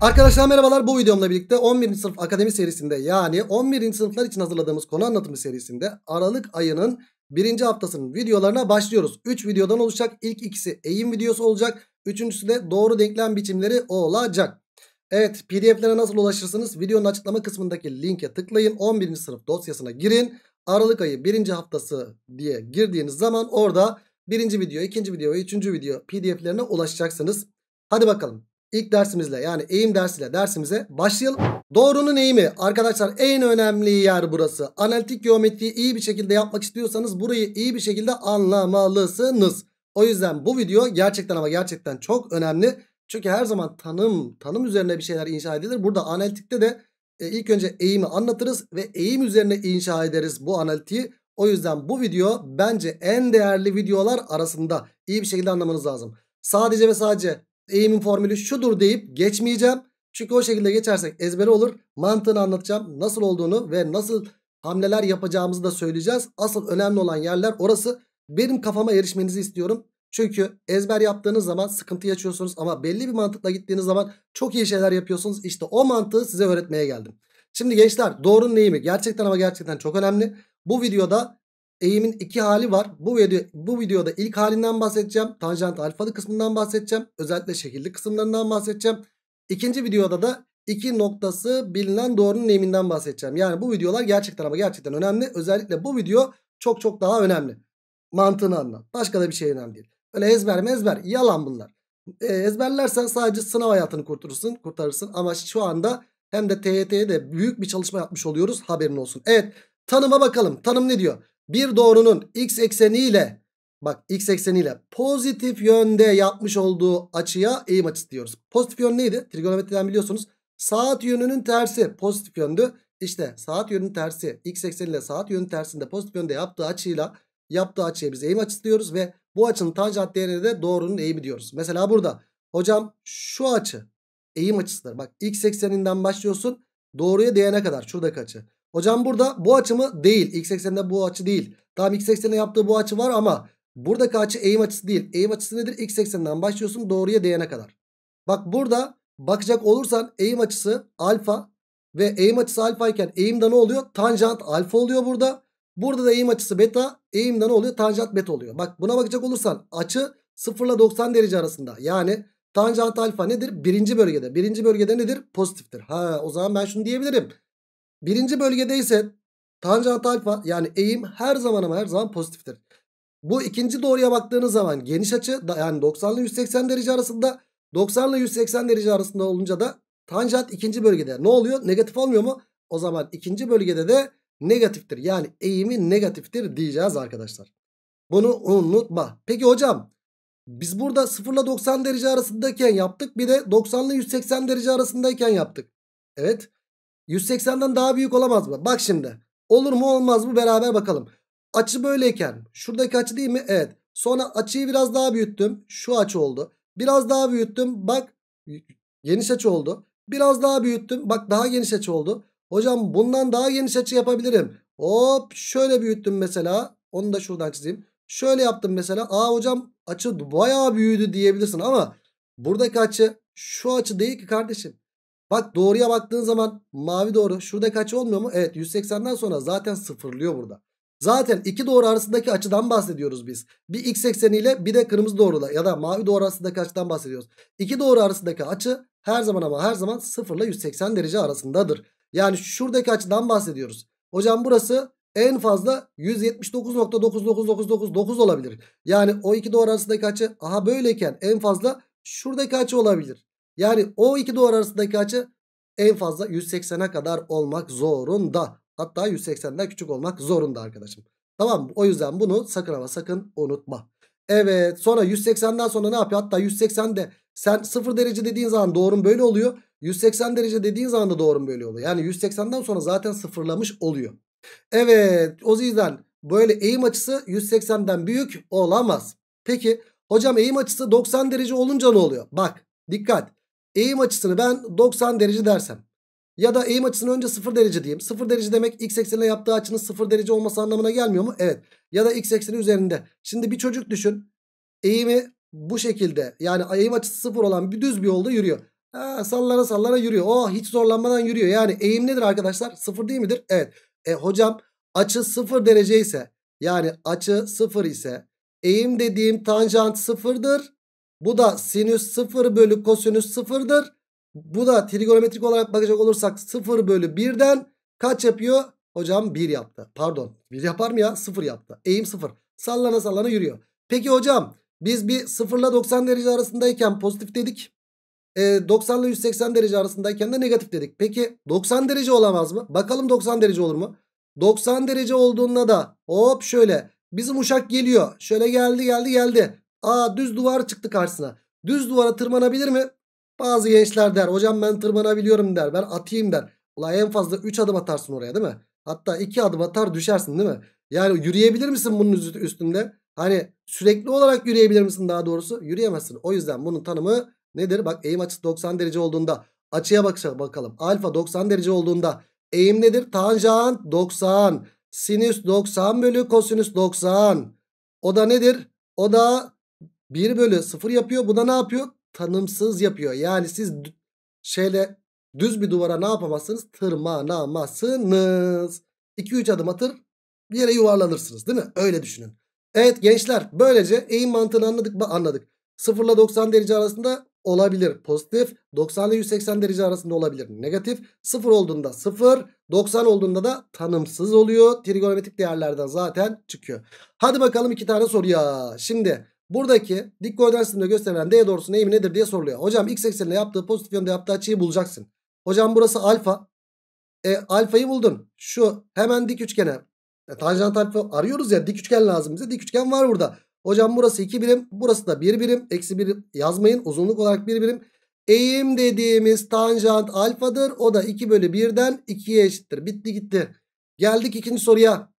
Arkadaşlar merhabalar bu videomla birlikte 11. sınıf akademi serisinde yani 11. sınıflar için hazırladığımız konu anlatımı serisinde Aralık ayının 1. haftasının videolarına başlıyoruz. 3 videodan oluşacak İlk ikisi eğim videosu olacak. Üçüncüsü de doğru denklem biçimleri olacak. Evet pdf'lere nasıl ulaşırsınız videonun açıklama kısmındaki linke tıklayın 11. sınıf dosyasına girin. Aralık ayı 1. haftası diye girdiğiniz zaman orada 1. video 2. video ve 3. video pdf'lerine ulaşacaksınız. Hadi bakalım ilk dersimizle yani eğim dersiyle dersimize başlayalım. Doğrunun eğimi arkadaşlar en önemli yer burası. Analitik geometriyi iyi bir şekilde yapmak istiyorsanız burayı iyi bir şekilde anlamalısınız. O yüzden bu video gerçekten ama gerçekten çok önemli. Çünkü her zaman tanım, tanım üzerine bir şeyler inşa edilir. Burada analitikte de e, ilk önce eğimi anlatırız ve eğim üzerine inşa ederiz bu analitiği. O yüzden bu video bence en değerli videolar arasında iyi bir şekilde anlamanız lazım. Sadece ve sadece eğimin formülü şudur deyip geçmeyeceğim. Çünkü o şekilde geçersek ezbere olur. Mantığını anlatacağım. Nasıl olduğunu ve nasıl hamleler yapacağımızı da söyleyeceğiz. Asıl önemli olan yerler orası. Benim kafama erişmenizi istiyorum. Çünkü ezber yaptığınız zaman sıkıntı yaşıyorsunuz ama belli bir mantıkla gittiğiniz zaman çok iyi şeyler yapıyorsunuz. İşte o mantığı size öğretmeye geldim. Şimdi gençler doğru neyi Gerçekten ama gerçekten çok önemli. Bu videoda eğimin iki hali var. Bu, video, bu videoda ilk halinden bahsedeceğim. Tanjant alfalı kısmından bahsedeceğim. Özellikle şekilli kısımlarından bahsedeceğim. İkinci videoda da iki noktası bilinen doğrunun eğiminden bahsedeceğim. Yani bu videolar gerçekten ama gerçekten önemli. Özellikle bu video çok çok daha önemli. Mantığını anla, Başka da bir şey önemli değil. Öyle ezber mezber yalan bunlar. E, ezberlersen sadece sınav hayatını kurtarırsın, kurtarırsın. Ama şu anda hem de TYT'ye de büyük bir çalışma yapmış oluyoruz. Haberin olsun. Evet tanıma bakalım. Tanım ne diyor? bir doğrunun x ekseniyle, bak x ekseniyle pozitif yönde yapmış olduğu açıya eğim açısı diyoruz. Pozitif yön neydi? Trigonometriden biliyorsunuz. Saat yönünün tersi pozitif yöndü. İşte saat yönünün tersi x ekseniyle saat yönünün tersinde pozitif yönde yaptığı açıyla yaptığı açıya biz eğim açısı diyoruz ve bu açının tanjant değerine de doğrunun eğimi diyoruz. Mesela burada hocam şu açı eğim açısıdır. Bak x ekseninden başlıyorsun doğruya değene kadar şuradaki açı. Hocam burada bu açı mı? Değil. X ekseninde bu açı değil. Tamam x ekseninde yaptığı bu açı var ama buradaki açı eğim açısı değil. Eğim açısı nedir? X ekseninden başlıyorsun doğruya değene kadar. Bak burada bakacak olursan eğim açısı alfa ve eğim açısı alfa iken eğimde ne oluyor? Tanjant alfa oluyor burada. Burada da eğim açısı beta. Eğimde ne oluyor? Tanjant beta oluyor. Bak buna bakacak olursan açı 0 ile 90 derece arasında. Yani tanjant alfa nedir? Birinci bölgede. Birinci bölgede nedir? Pozitiftir. Ha o zaman ben şunu diyebilirim. Birinci bölgede ise tanjant alfa yani eğim her zaman ama her zaman pozitiftir. Bu ikinci doğruya baktığınız zaman geniş açı yani 90 ile 180 derece arasında 90 ile 180 derece arasında olunca da tanjant ikinci bölgede ne oluyor? Negatif olmuyor mu? O zaman ikinci bölgede de negatiftir. Yani eğimi negatiftir diyeceğiz arkadaşlar. Bunu unutma. Peki hocam biz burada 0 ile 90 derece arasındayken yaptık. Bir de 90 ile 180 derece arasındayken yaptık. Evet. 180'den daha büyük olamaz mı? Bak şimdi. Olur mu olmaz mı beraber bakalım. Açı böyleyken şuradaki açı değil mi? Evet. Sonra açıyı biraz daha büyüttüm. Şu açı oldu. Biraz daha büyüttüm. Bak geniş açı oldu. Biraz daha büyüttüm. Bak daha geniş açı oldu. Hocam bundan daha geniş açı yapabilirim. Hop şöyle büyüttüm mesela. Onu da şuradan çizeyim. Şöyle yaptım mesela. Aa hocam açı bayağı büyüdü diyebilirsin ama buradaki açı şu açı değil ki kardeşim. Bak doğruya baktığın zaman mavi doğru. Şurada kaç olmuyor mu? Evet 180'den sonra zaten sıfırlıyor burada. Zaten iki doğru arasındaki açıdan bahsediyoruz biz. Bir x ekseni ile bir de kırmızı doğruyla ya da mavi doğru arasındaki açıdan bahsediyoruz. İki doğru arasındaki açı her zaman ama her zaman sıfırla 180 derece arasındadır. Yani şuradaki açıdan bahsediyoruz. Hocam burası en fazla 179.99999 olabilir. Yani o iki doğru arasındaki açı aha böyleyken en fazla şuradaki açı olabilir. Yani o iki duvar arasındaki açı en fazla 180'e kadar olmak zorunda. Hatta 180'den küçük olmak zorunda arkadaşım. Tamam mı? O yüzden bunu sakın ama sakın unutma. Evet sonra 180'den sonra ne yapıyor? Hatta 180'de sen 0 derece dediğin zaman doğrum böyle oluyor. 180 derece dediğin zaman da doğrum böyle oluyor. Yani 180'den sonra zaten sıfırlamış oluyor. Evet o yüzden böyle eğim açısı 180'den büyük olamaz. Peki hocam eğim açısı 90 derece olunca ne oluyor? Bak dikkat eğim açısını ben 90 derece dersem ya da eğim açısını önce 0 derece diyeyim. 0 derece demek x eksenine yaptığı açının 0 derece olması anlamına gelmiyor mu? Evet. Ya da x ekseni üzerinde. Şimdi bir çocuk düşün. Eğimi bu şekilde yani eğim açısı 0 olan bir düz bir yolda yürüyor. Ha, sallara sallara yürüyor. Oh hiç zorlanmadan yürüyor. Yani eğim nedir arkadaşlar? 0 değil midir? Evet. E hocam açı 0 derece ise yani açı 0 ise eğim dediğim tanjant 0'dır. Bu da sinüs 0 bölü kosinüs 0'dır. Bu da trigonometrik olarak bakacak olursak 0 bölü 1'den kaç yapıyor? Hocam 1 yaptı. Pardon 1 yapar mı ya? 0 yaptı. Eğim 0. Sallana sallana yürüyor. Peki hocam biz bir 0 ile 90 derece arasındayken pozitif dedik. E, 90 ile 180 derece arasındayken de negatif dedik. Peki 90 derece olamaz mı? Bakalım 90 derece olur mu? 90 derece olduğunda da hop şöyle bizim uşak geliyor. Şöyle geldi geldi geldi. Aa düz duvar çıktı karşısına. Düz duvara tırmanabilir mi? Bazı gençler der hocam ben tırmanabiliyorum der. Ben atayım der. Ulan en fazla 3 adım atarsın oraya değil mi? Hatta 2 adım atar düşersin değil mi? Yani yürüyebilir misin bunun üstünde? Hani sürekli olarak yürüyebilir misin daha doğrusu? Yürüyemezsin. O yüzden bunun tanımı nedir? Bak eğim açısı 90 derece olduğunda açıya bakışa bakalım. Alfa 90 derece olduğunda eğim nedir? Tanjant 90. Sinüs 90 bölü kosinüs 90. O da nedir? O da 1 bölü 0 yapıyor. Bu da ne yapıyor? Tanımsız yapıyor. Yani siz şeyle düz bir duvara ne yapamazsınız? Tırmanamazsınız. 2-3 adım atır bir yere yuvarlanırsınız değil mi? Öyle düşünün. Evet gençler böylece eğim mantığını anladık mı? Anladık. 0 ile 90 derece arasında olabilir pozitif. 90 ile 180 derece arasında olabilir negatif. 0 olduğunda 0. 90 olduğunda da tanımsız oluyor. Trigonometrik değerlerden zaten çıkıyor. Hadi bakalım iki tane soruya. Şimdi Buradaki dik koordinat sisteminde gösterilen D doğrusunun eğimi nedir diye soruluyor. Hocam x eksenine yaptığı pozitif yönde yaptığı açıyı bulacaksın. Hocam burası alfa. E, alfayı buldun. Şu hemen dik üçgene. E, tanjant alfa arıyoruz ya dik üçgen lazım bize. Dik üçgen var burada. Hocam burası 2 birim. Burası da 1 birim. Eksi 1 yazmayın. Uzunluk olarak 1 birim. Eğim dediğimiz tanjant alfadır. O da 2 bölü 1'den 2'ye eşittir. Bitti gitti. Geldik ikinci soruya.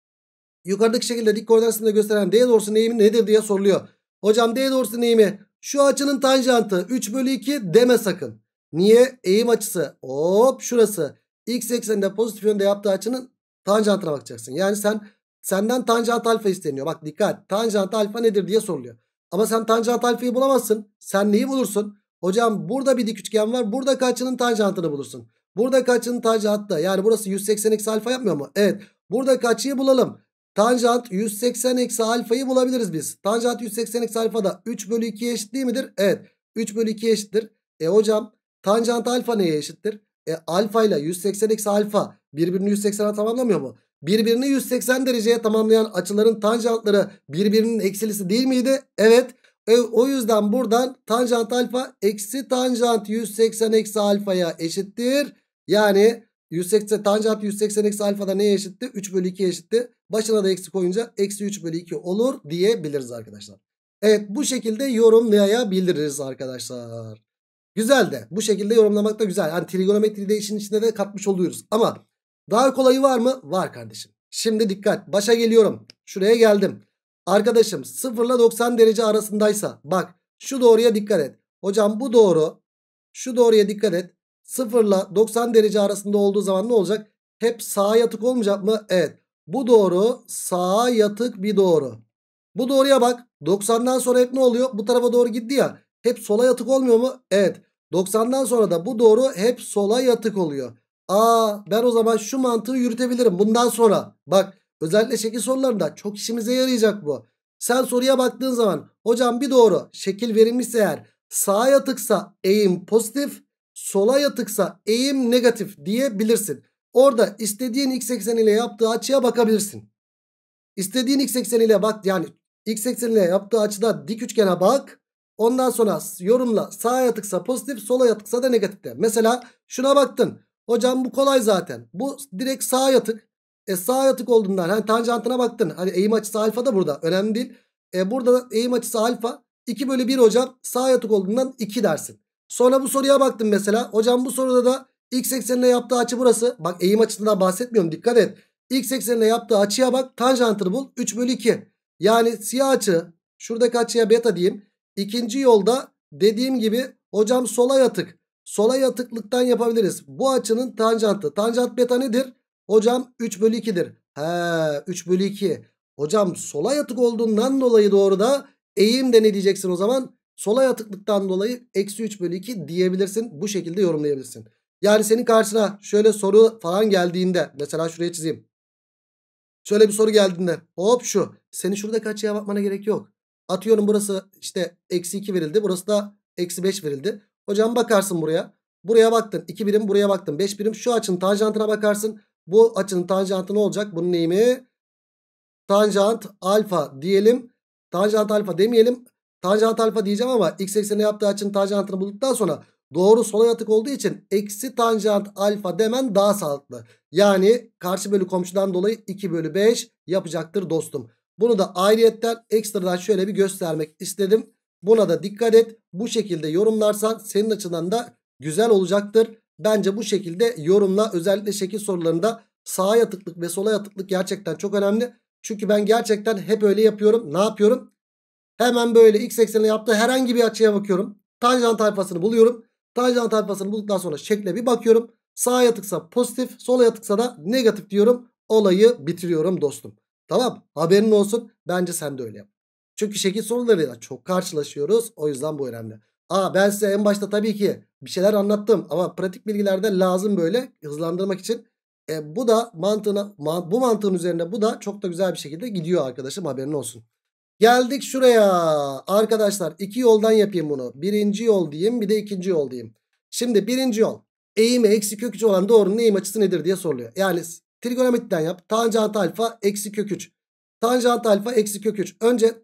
Yukarıdaki şekilde dik koordinatında gösteren D doğrusunun eğimi nedir diye soruluyor. Hocam D doğrusunun eğimi şu açının tanjantı 3 bölü 2 deme sakın. Niye? Eğim açısı hop şurası. X ekseninde pozitif yönde yaptığı açının tanjantına bakacaksın. Yani sen senden tanjant alfa isteniyor. Bak dikkat tanjant alfa nedir diye soruluyor. Ama sen tanjant alfayı bulamazsın. Sen neyi bulursun? Hocam burada bir dik üçgen var. Burada kaçının tanjantını bulursun. Burada kaçının tanjantı yani burası 180 eksi alfa yapmıyor mu? Evet. Burada açıyı bulalım. Tanjant 180 eksi alfayı bulabiliriz biz. Tanjant 180 eksi alfa da 3 bölü 2 eşit değil midir? Evet. 3 bölü 2 eşittir. E hocam tanjant alfa neye eşittir? E alfa ile 180 eksi alfa birbirini 180'e tamamlamıyor mu? Birbirini 180 dereceye tamamlayan açıların tanjantları birbirinin eksilisi değil miydi? Evet. E, o yüzden buradan tanjant alfa eksi tanjant 180 eksi alfaya eşittir. Yani 180 tanjant 180 eksi alfada neye eşitti? 3 bölü 2 eşitti. Başına da eksi koyunca eksi 3 bölü 2 olur diyebiliriz arkadaşlar. Evet bu şekilde yorumlayabiliriz arkadaşlar. Güzel de bu şekilde yorumlamak da güzel. Yani trigonometriyi de işin içinde de katmış oluyoruz. Ama daha kolayı var mı? Var kardeşim. Şimdi dikkat başa geliyorum. Şuraya geldim. Arkadaşım 0 ile 90 derece arasındaysa bak şu doğruya dikkat et. Hocam bu doğru şu doğruya dikkat et. 0 ile 90 derece arasında olduğu zaman ne olacak? Hep sağa yatık olmayacak mı? Evet. Bu doğru sağa yatık bir doğru. Bu doğruya bak. 90'dan sonra hep ne oluyor? Bu tarafa doğru gitti ya. Hep sola yatık olmuyor mu? Evet. 90'dan sonra da bu doğru hep sola yatık oluyor. Aa ben o zaman şu mantığı yürütebilirim. Bundan sonra bak özellikle şekil sorularında çok işimize yarayacak bu. Sen soruya baktığın zaman hocam bir doğru şekil verilmişse eğer sağa yatıksa eğim pozitif sola yatıksa eğim negatif diyebilirsin. Orada istediğin x ekseniyle yaptığı açıya bakabilirsin. İstediğin x ekseniyle bak yani x ekseniyle yaptığı açıda dik üçgene bak. Ondan sonra yorumla sağa yatıksa pozitif sola yatıksa da negatif de. Mesela şuna baktın. Hocam bu kolay zaten. Bu direkt sağa yatık. E sağa yatık olduğundan hani tanjantına baktın. Hani eğim açısı alfa da burada önemli değil. E burada eğim açısı alfa 2 bölü 1 hocam sağa yatık olduğundan 2 dersin. Sonra bu soruya baktım mesela. Hocam bu soruda da x eksenine yaptığı açı burası. Bak eğim açısından bahsetmiyorum dikkat et. X eksenine yaptığı açıya bak tanjantını bul 3 bölü 2. Yani siyah açı şuradaki açıya beta diyeyim. İkinci yolda dediğim gibi hocam sola yatık. Sola yatıklıktan yapabiliriz. Bu açının tanjantı. Tanjant beta nedir? Hocam 3 bölü 2'dir. He 3 bölü 2. Hocam sola yatık olduğundan dolayı doğru da eğim de ne diyeceksin o zaman? Solay atıklıktan dolayı eksi 3 bölü 2 diyebilirsin. Bu şekilde yorumlayabilirsin. Yani senin karşına şöyle soru falan geldiğinde mesela şuraya çizeyim. Şöyle bir soru geldiğinde hop şu. seni şurada kaçıya bakmana gerek yok. Atıyorum burası işte eksi 2 verildi. Burası da eksi 5 verildi. Hocam bakarsın buraya. Buraya baktın. 2 birim buraya baktın. 5 birim şu açının tanjantına bakarsın. Bu açının tanjantı ne olacak? Bunun eğimi tanjant alfa diyelim. Tanjant alfa demeyelim. Tanjant alfa diyeceğim ama x ekseni yaptığı açının tanjantını bulduktan sonra doğru sola yatık olduğu için eksi tanjant alfa demen daha sağlıklı. Yani karşı bölü komşudan dolayı 2 bölü 5 yapacaktır dostum. Bunu da ayrıyetten ekstradan şöyle bir göstermek istedim. Buna da dikkat et. Bu şekilde yorumlarsan senin açından da güzel olacaktır. Bence bu şekilde yorumla özellikle şekil sorularında sağa yatıklık ve sola yatıklık gerçekten çok önemli. Çünkü ben gerçekten hep öyle yapıyorum. Ne yapıyorum? Hemen böyle x eksenine yaptığı herhangi bir açıya bakıyorum. Tanjant alfasını buluyorum. Tanjant alfasını bulduktan sonra şekle bir bakıyorum. Sağa yatıksa pozitif, sola yatıksa da negatif diyorum. Olayı bitiriyorum dostum. Tamam haberin olsun. Bence sen de öyle yap. Çünkü şekil sorularıyla çok karşılaşıyoruz. O yüzden bu önemli. Aa ben size en başta tabii ki bir şeyler anlattım ama pratik bilgilerde lazım böyle hızlandırmak için. E, bu da mantığına, man, bu mantığın üzerine bu da çok da güzel bir şekilde gidiyor arkadaşım haberin olsun. Geldik şuraya. Arkadaşlar iki yoldan yapayım bunu. Birinci yol diyeyim bir de ikinci yol diyeyim. Şimdi birinci yol. Eğimi eksi kök 3 olan doğrunun eğim açısı nedir diye soruluyor. Yani trigonometriden yap. Tanjant alfa eksi kök 3. Tanjant alfa eksi kök 3. Önce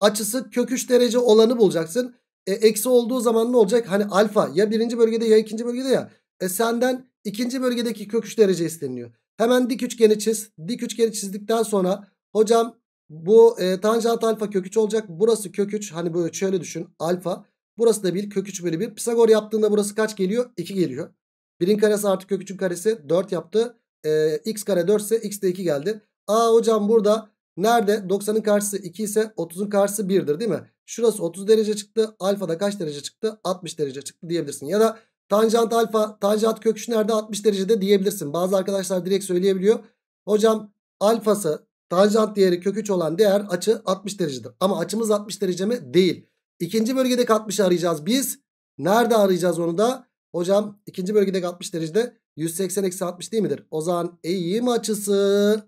açısı kök 3 derece olanı bulacaksın. E, eksi olduğu zaman ne olacak? Hani alfa ya birinci bölgede ya ikinci bölgede ya. E, senden ikinci bölgedeki kök 3 derece isteniyor. Hemen dik üçgeni çiz. Dik üçgeni çizdikten sonra hocam bu e, tanjant alfa kök 3 olacak. Burası kök 3. Hani böyle şöyle düşün. Alfa. Burası da 1 kök 3 bölü 1. Pisagor yaptığında burası kaç geliyor? 2 geliyor. 1'in karesi artı kök 3'ün karesi 4 yaptı. E, x kare 4 ise x de 2 geldi. Aa hocam burada nerede? 90'ın karşısı 2 ise 30'un karşısı 1'dir değil mi? Şurası 30 derece çıktı. Alfa da kaç derece çıktı? 60 derece çıktı diyebilirsin. Ya da tanjant alfa, tanjant kök 3 nerede? 60 derecede diyebilirsin. Bazı arkadaşlar direkt söyleyebiliyor. Hocam alfası Tanjant değeri kök 3 olan değer açı 60 derecedir. Ama açımız 60 derece mi? Değil. İkinci bölgedeki 60'ı arayacağız biz. Nerede arayacağız onu da? Hocam ikinci bölgedeki 60 derecede 180 eksi 60 değil midir? O zaman eğim açısı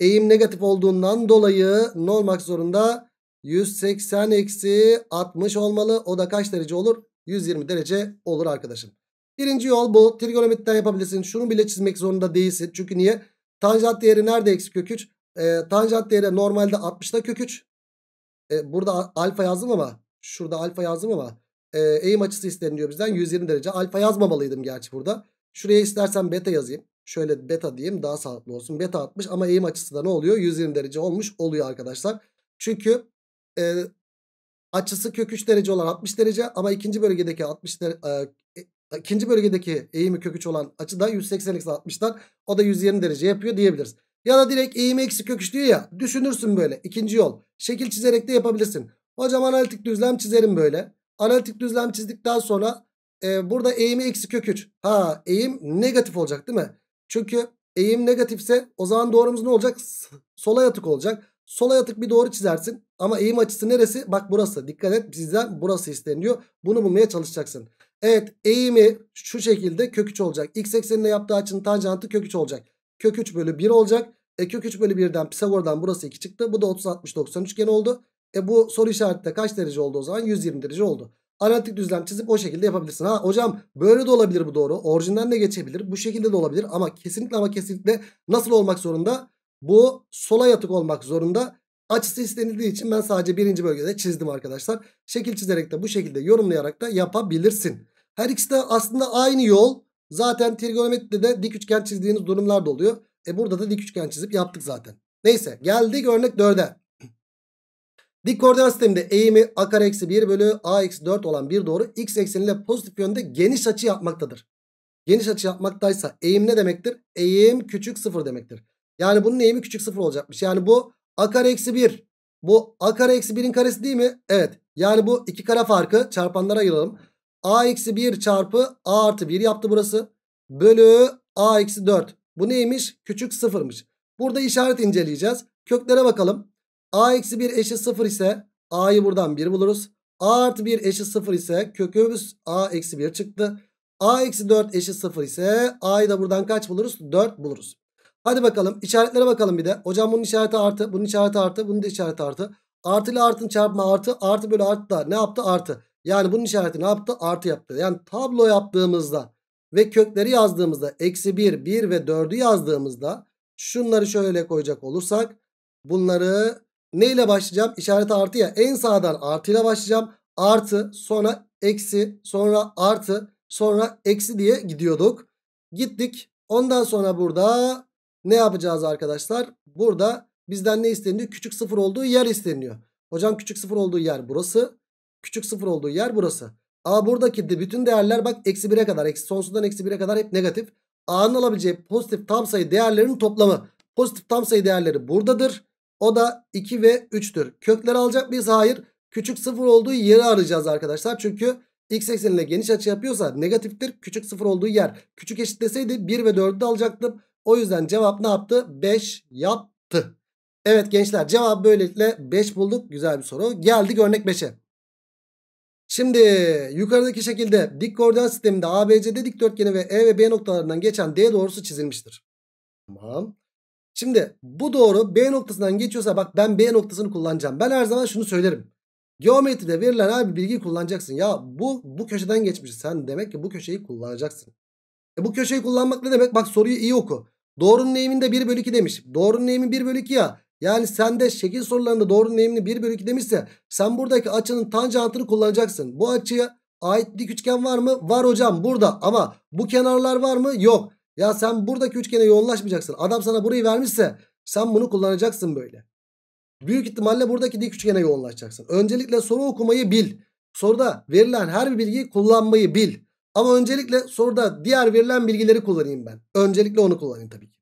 eğim negatif olduğundan dolayı ne olmak zorunda? 180 eksi 60 olmalı. O da kaç derece olur? 120 derece olur arkadaşım. Birinci yol bu. Trigonometriden yapabilirsin. Şunu bile çizmek zorunda değilsin. Çünkü niye? Tanjant değeri nerede eksi kök 3? E, ee, tanjant değeri normalde 60'da kök 3. E, ee, burada alfa yazdım ama şurada alfa yazdım ama e, eğim açısı isteniliyor bizden 120 derece. Alfa yazmamalıydım gerçi burada. Şuraya istersen beta yazayım. Şöyle beta diyeyim daha sağlıklı olsun. Beta 60 ama eğim açısı da ne oluyor? 120 derece olmuş oluyor arkadaşlar. Çünkü e, açısı kök 3 derece olan 60 derece ama ikinci bölgedeki 60 derece, e, ikinci bölgedeki eğimi kök 3 olan açı da 180 60'dan o da 120 derece yapıyor diyebiliriz. Ya da direkt eğimi eksi kök 3 diyor ya. Düşünürsün böyle. ikinci yol. Şekil çizerek de yapabilirsin. Hocam analitik düzlem çizerim böyle. Analitik düzlem çizdikten sonra e, burada eğimi eksi kök 3. Ha eğim negatif olacak değil mi? Çünkü eğim negatifse o zaman doğrumuz ne olacak? Sola yatık olacak. Sola yatık bir doğru çizersin. Ama eğim açısı neresi? Bak burası. Dikkat et bizden burası isteniyor. Bunu bulmaya çalışacaksın. Evet eğimi şu şekilde kök 3 olacak. X eksenine yaptığı açının tanjantı kök 3 olacak kök 3 bölü 1 olacak. E kök 3 bölü 1'den Pisagor'dan burası 2 çıktı. Bu da 30 60 90 üçgen oldu. E bu soru işareti kaç derece oldu o zaman? 120 derece oldu. Analitik düzlem çizip o şekilde yapabilirsin. Ha hocam böyle de olabilir bu doğru. Orijinden de geçebilir. Bu şekilde de olabilir ama kesinlikle ama kesinlikle nasıl olmak zorunda? Bu sola yatık olmak zorunda. Açısı istenildiği için ben sadece birinci bölgede çizdim arkadaşlar. Şekil çizerek de bu şekilde yorumlayarak da yapabilirsin. Her ikisi de aslında aynı yol Zaten trigonometride de dik üçgen çizdiğiniz durumlar da oluyor. E burada da dik üçgen çizip yaptık zaten. Neyse geldik örnek 4'e. Dik koordinat sisteminde eğimi a kare eksi 1 bölü a eksi 4 olan bir doğru x ekseniyle pozitif yönde geniş açı yapmaktadır. Geniş açı yapmaktaysa eğim ne demektir? Eğim küçük sıfır demektir. Yani bunun eğimi küçük sıfır olacakmış. Yani bu a kare eksi 1. Bu a kare eksi 1'in karesi değil mi? Evet. Yani bu iki kare farkı çarpanlara ayıralım. A eksi 1 çarpı A artı 1 yaptı burası. Bölü A eksi 4. Bu neymiş? Küçük sıfırmış. Burada işaret inceleyeceğiz. Köklere bakalım. A eksi 1 eşit 0 ise A'yı buradan 1 buluruz. A artı 1 eşit 0 ise kökümüz A eksi 1 çıktı. A eksi 4 eşit 0 ise A'yı da buradan kaç buluruz? 4 buluruz. Hadi bakalım işaretlere bakalım bir de. Hocam bunun işareti artı, bunun işareti artı, bunun da işareti artı. Artı ile artın çarpma artı, artı bölü artı da ne yaptı? Artı. Yani bunun işareti ne yaptı? Artı yaptı. Yani tablo yaptığımızda ve kökleri yazdığımızda eksi 1, 1 ve 4'ü yazdığımızda şunları şöyle koyacak olursak bunları neyle başlayacağım? İşareti artı ya. En sağdan ile başlayacağım. Artı sonra eksi sonra artı sonra eksi diye gidiyorduk. Gittik. Ondan sonra burada ne yapacağız arkadaşlar? Burada bizden ne isteniyor? Küçük sıfır olduğu yer isteniyor. Hocam küçük sıfır olduğu yer burası. Küçük sıfır olduğu yer burası. A buradaki de bütün değerler bak eksi 1'e kadar. Eksi sonsuzdan eksi 1'e kadar hep negatif. A'nın alabileceği pozitif tam sayı değerlerinin toplamı. Pozitif tam sayı değerleri buradadır. O da 2 ve 3'tür. Kökleri alacak mıyız? Hayır. Küçük sıfır olduğu yeri arayacağız arkadaşlar. Çünkü x ekseniyle geniş açı yapıyorsa negatiftir. Küçük sıfır olduğu yer. Küçük eşit deseydi 1 ve 4'ü de alacaktım. O yüzden cevap ne yaptı? 5 yaptı. Evet gençler cevap böylelikle 5 bulduk. Güzel bir soru. Geldik örnek 5'e. Şimdi yukarıdaki şekilde dik koordinat sisteminde ABC'de dikdörtgeni ve E ve B noktalarından geçen D doğrusu çizilmiştir. Tamam. Şimdi bu doğru B noktasından geçiyorsa bak ben B noktasını kullanacağım. Ben her zaman şunu söylerim. Geometride verilen abi bilgiyi kullanacaksın. Ya bu bu köşeden geçmiş. Sen demek ki bu köşeyi kullanacaksın. E bu köşeyi kullanmak ne demek? Bak soruyu iyi oku. Doğrunun eğiminde 1 bölü 2 demiş. Doğrunun eğimi 1 bölü 2 ya. Yani sende şekil sorularında doğrunun eğimini 1 bölü 2 demişse sen buradaki açının tanjantını kullanacaksın. Bu açıya ait dik üçgen var mı? Var hocam burada ama bu kenarlar var mı? Yok. Ya sen buradaki üçgene yoğunlaşmayacaksın. Adam sana burayı vermişse sen bunu kullanacaksın böyle. Büyük ihtimalle buradaki dik üçgene yoğunlaşacaksın. Öncelikle soru okumayı bil. Soruda verilen her bir bilgiyi kullanmayı bil. Ama öncelikle soruda diğer verilen bilgileri kullanayım ben. Öncelikle onu kullanayım tabii ki.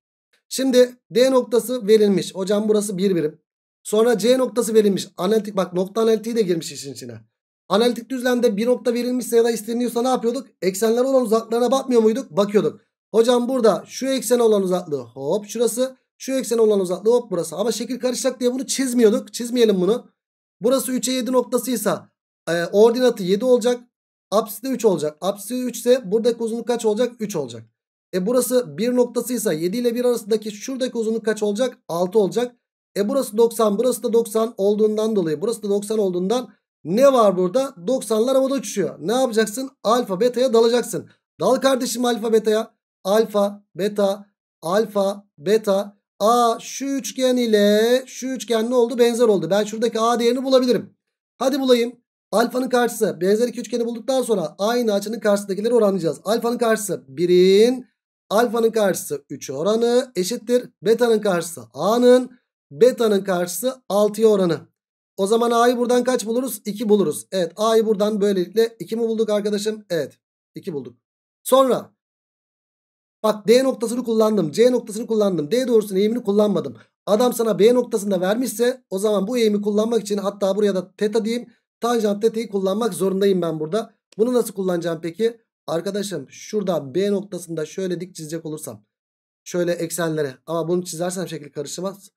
Şimdi D noktası verilmiş. Hocam burası bir birim. Sonra C noktası verilmiş. Analitik bak nokta analitiği de girmiş işin içine. Analitik düzlemde bir nokta verilmişse ya da isteniyorsa ne yapıyorduk? Eksenler olan uzaklarına bakmıyor muyduk? Bakıyorduk. Hocam burada şu eksen olan uzaklığı hop şurası. Şu eksen olan uzaklığı hop burası. Ama şekil karışacak diye bunu çizmiyorduk. Çizmeyelim bunu. Burası 3'e 7 noktasıysa e, ordinatı 7 olacak. Apside 3 olacak. Apside 3 ise buradaki uzunluk kaç olacak? 3 olacak. E burası 1 noktasıysa 7 ile 1 arasındaki şuradaki uzunluk kaç olacak? 6 olacak. E burası 90 burası da 90 olduğundan dolayı burası da 90 olduğundan ne var burada? 90'lar havada uçuşuyor. Ne yapacaksın? Alfa beta'ya dalacaksın. Dal kardeşim alfa beta'ya. Alfa beta alfa beta. A şu üçgen ile şu üçgen ne oldu? Benzer oldu. Ben şuradaki A değerini bulabilirim. Hadi bulayım. Alfanın karşısı benzer iki üçgeni bulduktan sonra aynı açının karşısındakileri oranlayacağız. Alfanın karşısı 1'in Alfanın karşısı 3 oranı eşittir. Beta'nın karşısı A'nın. Beta'nın karşısı 6'ya oranı. O zaman A'yı buradan kaç buluruz? 2 buluruz. Evet A'yı buradan böylelikle 2 mi bulduk arkadaşım? Evet 2 bulduk. Sonra bak D noktasını kullandım. C noktasını kullandım. D doğrusunun eğimini kullanmadım. Adam sana B noktasında vermişse o zaman bu eğimi kullanmak için hatta buraya da teta diyeyim. Tanjant teta'yı kullanmak zorundayım ben burada. Bunu nasıl kullanacağım peki? Arkadaşım şurada B noktasında şöyle dik çizecek olursam. Şöyle eksenlere ama bunu çizersem şekil karışmaz.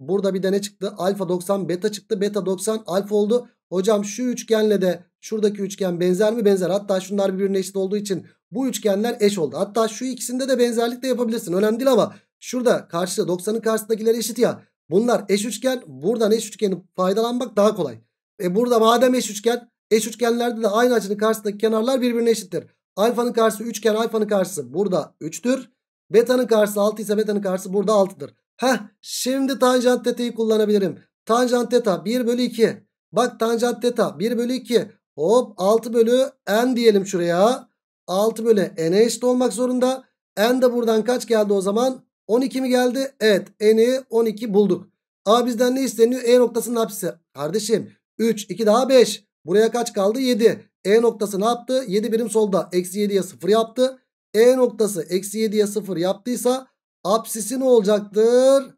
Burada bir de ne çıktı? Alfa 90 beta çıktı. Beta 90 alfa oldu. Hocam şu üçgenle de şuradaki üçgen benzer mi? Benzer. Hatta şunlar birbirine eşit olduğu için bu üçgenler eş oldu. Hatta şu ikisinde de benzerlik de yapabilirsin. Önemli değil ama şurada karşıda 90'ın karşısındakileri eşit ya. Bunlar eş üçgen. Buradan eş üçgeni faydalanmak daha kolay. E burada madem eş üçgen eş üçgenlerde de aynı açının karşısındaki kenarlar birbirine eşittir. Alfanın karşısı 3 iken alfanın karşısı burada 3'tür. Beta'nın karşısı 6 ise beta'nın karşısı burada 6'dır. Heh şimdi tanjant teta'yı kullanabilirim. Tanjant teta 1 bölü 2. Bak tanjant teta 1 bölü 2. Hop 6 bölü n diyelim şuraya. 6 bölü n'e eşit olmak zorunda. N de buradan kaç geldi o zaman? 12 mi geldi? Evet n'i 12 bulduk. A bizden ne isteniyor? E noktasının hapsi. Kardeşim 3 2 daha 5. Buraya kaç kaldı? 7. E noktası ne yaptı? 7 birim solda. Eksi ya 0 yaptı. E noktası eksi ya 0 yaptıysa apsisi ne olacaktır?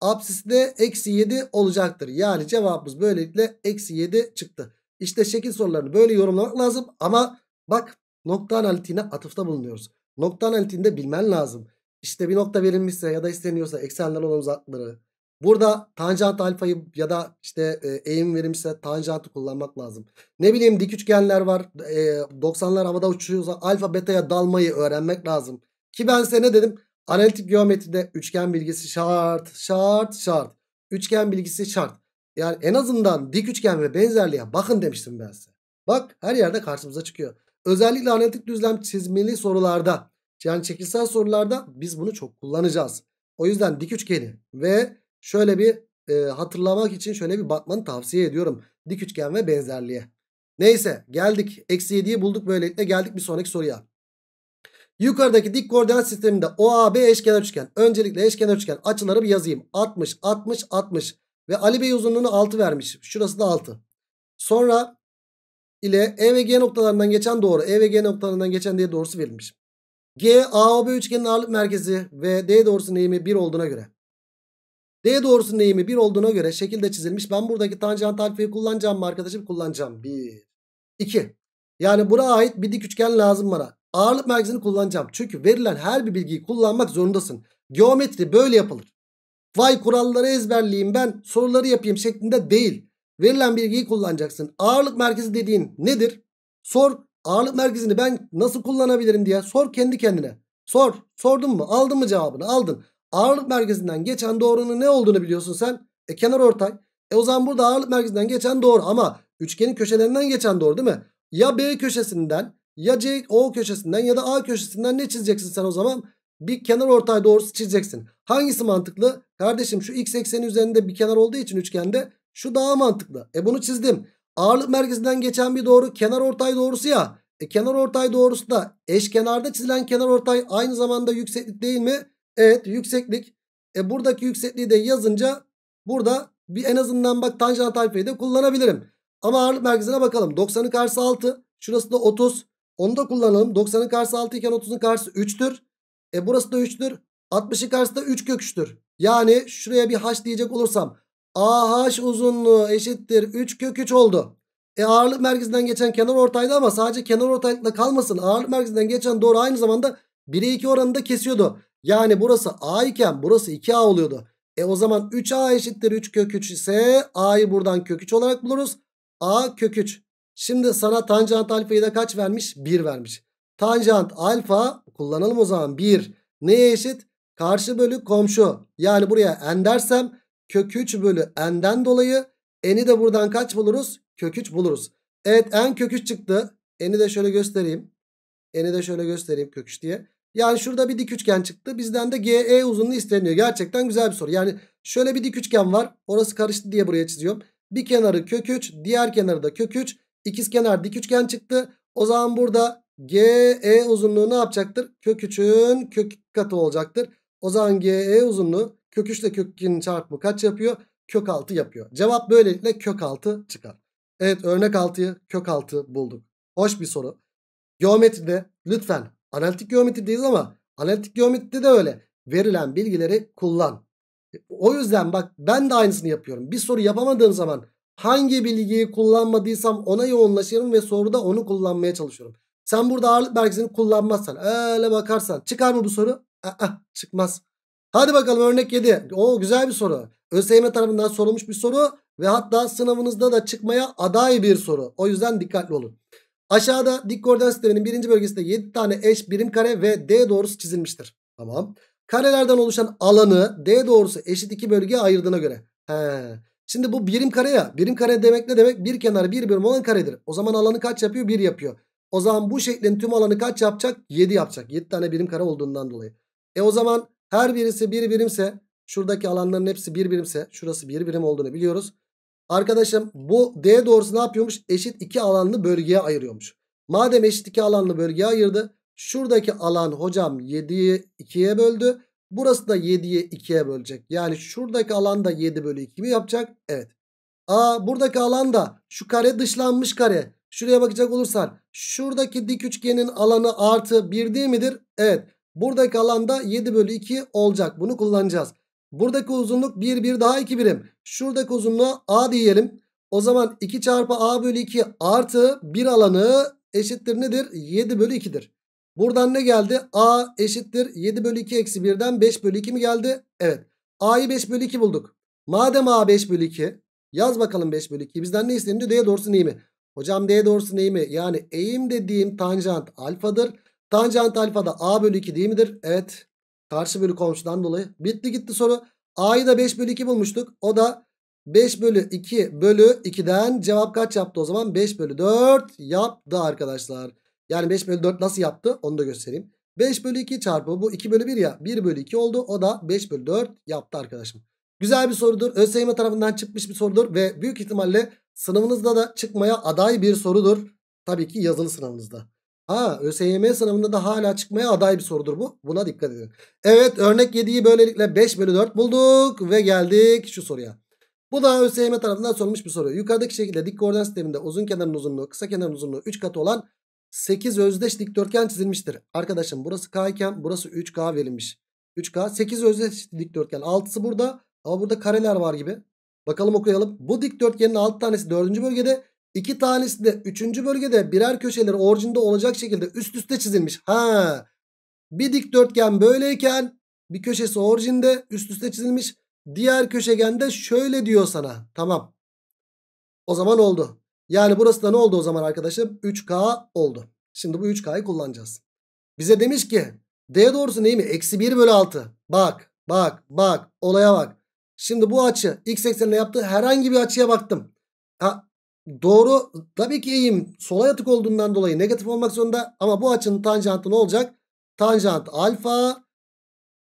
Apsisi de eksi 7 olacaktır. Yani cevabımız böylelikle eksi 7 çıktı. İşte şekil sorularını böyle yorumlamak lazım. Ama bak nokta analitiğine atıfta bulunuyoruz. Nokta analitiğinde bilmen lazım. İşte bir nokta verilmişse ya da isteniyorsa eksenler olan uzaklığı Burada tanjant alfayı ya da işte e, eğim verimse tanjantı kullanmak lazım. Ne bileyim dik üçgenler var. E, 90'lar havada uçuyorsa alfa beta'ya dalmayı öğrenmek lazım. Ki ben size ne dedim? Analitik geometride üçgen bilgisi şart, şart, şart. Üçgen bilgisi şart. Yani en azından dik üçgen ve benzerliğe bakın demiştim ben size. Bak her yerde karşımıza çıkıyor. Özellikle analitik düzlem çizmeli sorularda yani çekilsel sorularda biz bunu çok kullanacağız. O yüzden dik üçgeni ve Şöyle bir e, hatırlamak için şöyle bir bakmanı tavsiye ediyorum. Dik üçgen ve benzerliğe. Neyse geldik. Eksi 7'yi bulduk böylelikle geldik bir sonraki soruya. Yukarıdaki dik koordinat sisteminde OAB eşkenar üçgen. Öncelikle eşkenar üçgen açıları bir yazayım. 60, 60, 60 ve Ali Bey uzunluğunu 6 vermiş. Şurası da 6. Sonra ile E ve G noktalarından geçen doğru. E ve G noktalarından geçen diye doğrusu verilmiş. G, AOB üçgenin ağırlık merkezi ve D doğrusunun eğimi 1 olduğuna göre D doğrusunun eğimi 1 olduğuna göre şekilde çizilmiş. Ben buradaki tanjant alfayı kullanacağım mı arkadaşım? Kullanacağım. 1. 2. Yani buna ait bir dik üçgen lazım bana. Ağırlık merkezini kullanacağım. Çünkü verilen her bir bilgiyi kullanmak zorundasın. Geometri böyle yapılır. Vay kuralları ezberleyeyim ben soruları yapayım şeklinde değil. Verilen bilgiyi kullanacaksın. Ağırlık merkezi dediğin nedir? Sor ağırlık merkezini ben nasıl kullanabilirim diye sor kendi kendine. Sor. Sordun mu? Aldın mı cevabını? Aldın. Ağırlık merkezinden geçen doğrunun ne olduğunu biliyorsun sen. E kenar ortay. E o zaman burada ağırlık merkezinden geçen doğru ama üçgenin köşelerinden geçen doğru değil mi? Ya B köşesinden ya C O köşesinden ya da A köşesinden ne çizeceksin sen o zaman? Bir kenar ortay doğrusu çizeceksin. Hangisi mantıklı? Kardeşim şu x ekseni üzerinde bir kenar olduğu için üçgende şu daha mantıklı. E bunu çizdim. Ağırlık merkezinden geçen bir doğru kenar ortay doğrusu ya. E kenar ortay doğrusu da eşkenarda çizilen kenar ortay aynı zamanda yükseklik değil mi? Evet yükseklik. E buradaki yüksekliği de yazınca burada bir en azından bak tanjant alfayı da kullanabilirim. Ama ağırlık merkezine bakalım. 90'ın karşısı 6. Şurası da 30. Onu da kullanalım. 90'ın karşısı 6 iken 30'un karşısı 3'tür. E burası da 3'tür. 60'ın karşısı da 3 kök Yani şuraya bir h diyecek olursam AH uzunluğu eşittir 3 kök 3 oldu. E ağırlık merkezinden geçen kenar ortaydı ama sadece kenar ortaylıkla kalmasın. Ağırlık merkezinden geçen doğru aynı zamanda 1'e 2 oranında kesiyordu. Yani burası A iken burası 2A oluyordu. E o zaman 3A eşittir 3 kök 3 ise A'yı buradan kök 3 olarak buluruz. A kök 3. Şimdi sana tanjant alfayı da kaç vermiş? 1 vermiş. Tanjant alfa kullanalım o zaman 1. Neye eşit? Karşı bölü komşu. Yani buraya n dersem kök 3 bölü n'den dolayı n'i de buradan kaç buluruz? Kök 3 buluruz. Evet n kök 3 çıktı. N'i de şöyle göstereyim. N'i de şöyle göstereyim kök 3 diye. Yani şurada bir dik üçgen çıktı. Bizden de GE uzunluğu isteniyor. Gerçekten güzel bir soru. Yani şöyle bir dik üçgen var. Orası karıştı diye buraya çiziyorum. Bir kenarı kök 3, diğer kenarı da kök 3. İkizkenar dik üçgen çıktı. O zaman burada GE uzunluğu ne yapacaktır? Kök 3'ün kök katı olacaktır. O zaman GE uzunluğu kök 3 ile kök 2'nin çarpımı kaç yapıyor? Kök 6 yapıyor. Cevap böylelikle kök 6 çıkar. Evet örnek 6'yı kök 6 bulduk. Hoş bir soru. Geometride lütfen Analitik geometrideyiz ama analitik geometride de öyle. Verilen bilgileri kullan. E, o yüzden bak ben de aynısını yapıyorum. Bir soru yapamadığım zaman hangi bilgiyi kullanmadıysam ona yoğunlaşıyorum ve soruda onu kullanmaya çalışıyorum. Sen burada ağırlık merkezini kullanmazsan öyle bakarsan çıkar mı bu soru? Aa, çıkmaz. Hadi bakalım örnek 7. O güzel bir soru. ÖSYM tarafından sorulmuş bir soru ve hatta sınavınızda da çıkmaya aday bir soru. O yüzden dikkatli olun. Aşağıda dik koordinat sisteminin birinci bölgesinde 7 tane eş birim kare ve D doğrusu çizilmiştir. Tamam. Karelerden oluşan alanı D doğrusu eşit 2 bölgeye ayırdığına göre. He. Şimdi bu birim kare ya. Birim kare demek ne demek? Bir kenar bir bölüm olan karedir. O zaman alanı kaç yapıyor? 1 yapıyor. O zaman bu şeklin tüm alanı kaç yapacak? 7 yapacak. 7 tane birim kare olduğundan dolayı. E o zaman her birisi bir birimse şuradaki alanların hepsi bir birimse şurası bir birim olduğunu biliyoruz. Arkadaşım bu D doğrusu ne yapıyormuş? Eşit iki alanlı bölgeye ayırıyormuş. Madem eşit iki alanlı bölgeye ayırdı. Şuradaki alan hocam 7'yi 2'ye böldü. Burası da 7'yi 2'ye bölecek. Yani şuradaki alan da 7 bölü 2 mi yapacak? Evet. Aa buradaki alan da şu kare dışlanmış kare. Şuraya bakacak olursan şuradaki dik üçgenin alanı artı 1 değil midir? Evet. Buradaki alanda 7 bölü 2 olacak. Bunu kullanacağız. Buradaki uzunluk 1 1 daha 2 birim. Şuradaki uzunluğa A diyelim. O zaman 2 çarpı A bölü 2 artı 1 alanı eşittir nedir? 7 bölü 2'dir. Buradan ne geldi? A eşittir 7 bölü 2 eksi 1'den 5 bölü 2 mi geldi? Evet. A'yı 5 bölü 2 bulduk. Madem A 5 bölü 2 yaz bakalım 5 bölü 2 bizden ne isteniyor? D doğrusu mi? Hocam D doğrusu mi? yani eğim dediğim tanjant alfadır. Tanjant alfa da A bölü 2 değil midir? Evet Karşı bölü komşudan dolayı. Bitti gitti soru. A'yı da 5 bölü 2 bulmuştuk. O da 5 bölü 2 bölü 2'den cevap kaç yaptı o zaman? 5 bölü 4 yaptı arkadaşlar. Yani 5 bölü 4 nasıl yaptı onu da göstereyim. 5 bölü 2 çarpı bu 2 bölü 1 ya 1 bölü 2 oldu. O da 5 bölü 4 yaptı arkadaşım. Güzel bir sorudur. ÖSYM tarafından çıkmış bir sorudur. Ve büyük ihtimalle sınavınızda da çıkmaya aday bir sorudur. Tabii ki yazılı sınavınızda. Ha ÖSYM sınavında da hala çıkmaya aday bir sorudur bu. Buna dikkat edin. Evet örnek 7'yi böylelikle 5 bölü 4 bulduk ve geldik şu soruya. Bu da ÖSYM tarafından sorulmuş bir soru. Yukarıdaki şekilde dik koordinat sisteminde uzun kenarın uzunluğu kısa kenarın uzunluğu 3 katı olan 8 özdeş dikdörtgen çizilmiştir. Arkadaşım burası K iken burası 3K verilmiş. 3K 8 özdeş dikdörtgen 6'sı burada ama burada kareler var gibi. Bakalım okuyalım. Bu dikdörtgenin 6 tanesi 4. bölgede İki tanesi de üçüncü bölgede birer köşeleri orijinde olacak şekilde üst üste çizilmiş. Ha. Bir dikdörtgen böyleyken bir köşesi orijinde üst üste çizilmiş. Diğer köşegende şöyle diyor sana. Tamam. O zaman oldu. Yani burası da ne oldu o zaman arkadaşım? 3K oldu. Şimdi bu 3K'yı kullanacağız. Bize demiş ki D doğrusu neyimi? Eksi 1 bölü 6. Bak bak bak olaya bak. Şimdi bu açı x eksenine yaptığı herhangi bir açıya baktım. Ha, doğru tabii ki eğim sola yatık olduğundan dolayı negatif olmak zorunda. Ama bu açının tanjantı ne olacak? Tanjant alfa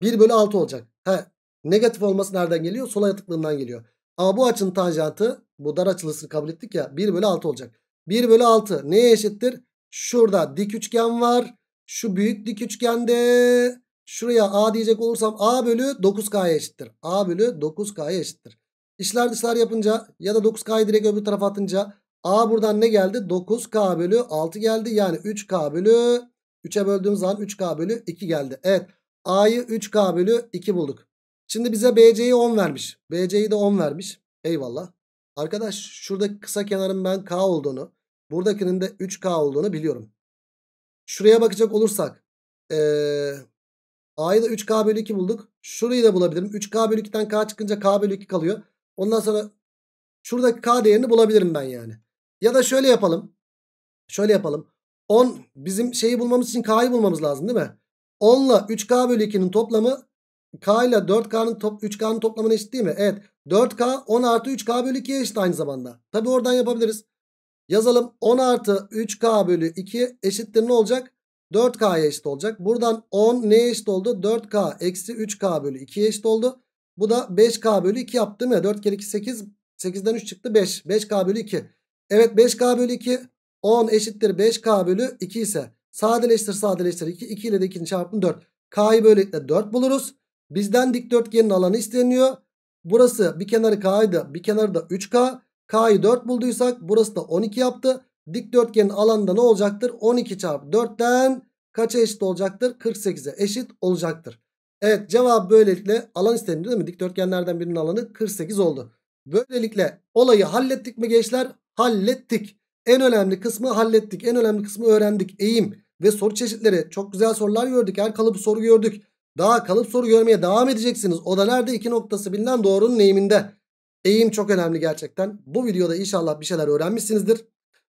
1 bölü 6 olacak. He, negatif olması nereden geliyor? Sola yatıklığından geliyor. Ama bu açının tanjantı bu dar açılısını kabul ettik ya 1 bölü 6 olacak. 1 bölü 6 neye eşittir? Şurada dik üçgen var. Şu büyük dik üçgende şuraya A diyecek olursam A bölü 9K'ya eşittir. A bölü 9K'ya eşittir. İşler dışlar yapınca ya da 9K'yı direkt öbür tarafa atınca A buradan ne geldi? 9K bölü 6 geldi. Yani 3K bölü 3'e böldüğüm zaman 3K bölü 2 geldi. Evet A'yı 3K bölü 2 bulduk. Şimdi bize BC'yi 10 vermiş. BC'yi de 10 vermiş. Eyvallah. Arkadaş şuradaki kısa kenarın ben K olduğunu buradakinin de 3K olduğunu biliyorum. Şuraya bakacak olursak ee, A'yı da 3K bölü 2 bulduk. Şurayı da bulabilirim. 3K bölü 2'den K çıkınca K bölü 2 kalıyor. Ondan sonra şuradaki k değerini bulabilirim ben yani. Ya da şöyle yapalım. Şöyle yapalım. 10 bizim şeyi bulmamız için k'yı bulmamız lazım değil mi? 10 ile 3k bölü 2'nin toplamı k ile 4k'nın top, 3k'nın toplamına eşit değil mi? Evet. 4k 10 artı 3k bölü 2'ye eşit aynı zamanda. Tabi oradan yapabiliriz. Yazalım 10 artı 3k bölü 2 eşittir ne olacak? 4k'ya eşit olacak. Buradan 10 neye eşit oldu? 4k eksi 3k bölü 2'ye eşit oldu. Bu da 5K bölü 2 yaptı değil mi? 4 kere 2 8. 8'den 3 çıktı 5. 5K bölü 2. Evet 5K bölü 2. 10 eşittir 5K bölü 2 ise sadeleştir sadeleştir 2. 2 ile de 2'nin çarpımı 4. K'yı böylelikle 4 buluruz. Bizden dikdörtgenin alanı isteniyor. Burası bir kenarı K'ydı. Bir kenarı da 3K. K'yı 4 bulduysak burası da 12 yaptı. Dikdörtgenin alanında ne olacaktır? 12 çarpı 4'ten kaça eşit olacaktır? 48'e eşit olacaktır. Evet cevap böylelikle alan istenildi değil mi? Dikdörtgenlerden birinin alanı 48 oldu. Böylelikle olayı hallettik mi gençler? Hallettik. En önemli kısmı hallettik. En önemli kısmı öğrendik. Eğim ve soru çeşitleri. Çok güzel sorular gördük. Her kalıp soru gördük. Daha kalıp soru görmeye devam edeceksiniz. O da nerede? İki noktası bilinen doğrunun eğiminde. Eğim çok önemli gerçekten. Bu videoda inşallah bir şeyler öğrenmişsinizdir.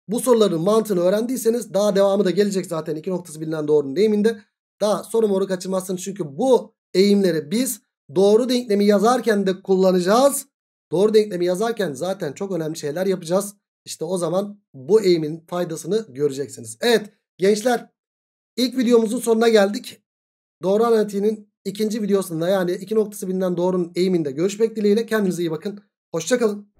Bu soruların mantığını öğrendiyseniz daha devamı da gelecek zaten. iki noktası bilinen doğrunun eğiminde. Daha soru moru kaçırmazsınız. Çünkü bu eğimleri biz doğru denklemi yazarken de kullanacağız. Doğru denklemi yazarken zaten çok önemli şeyler yapacağız. İşte o zaman bu eğimin faydasını göreceksiniz. Evet gençler ilk videomuzun sonuna geldik. Doğru analitiğinin ikinci videosunda yani iki noktası bilinen doğrunun eğiminde görüşmek dileğiyle kendinize iyi bakın. Hoşçakalın.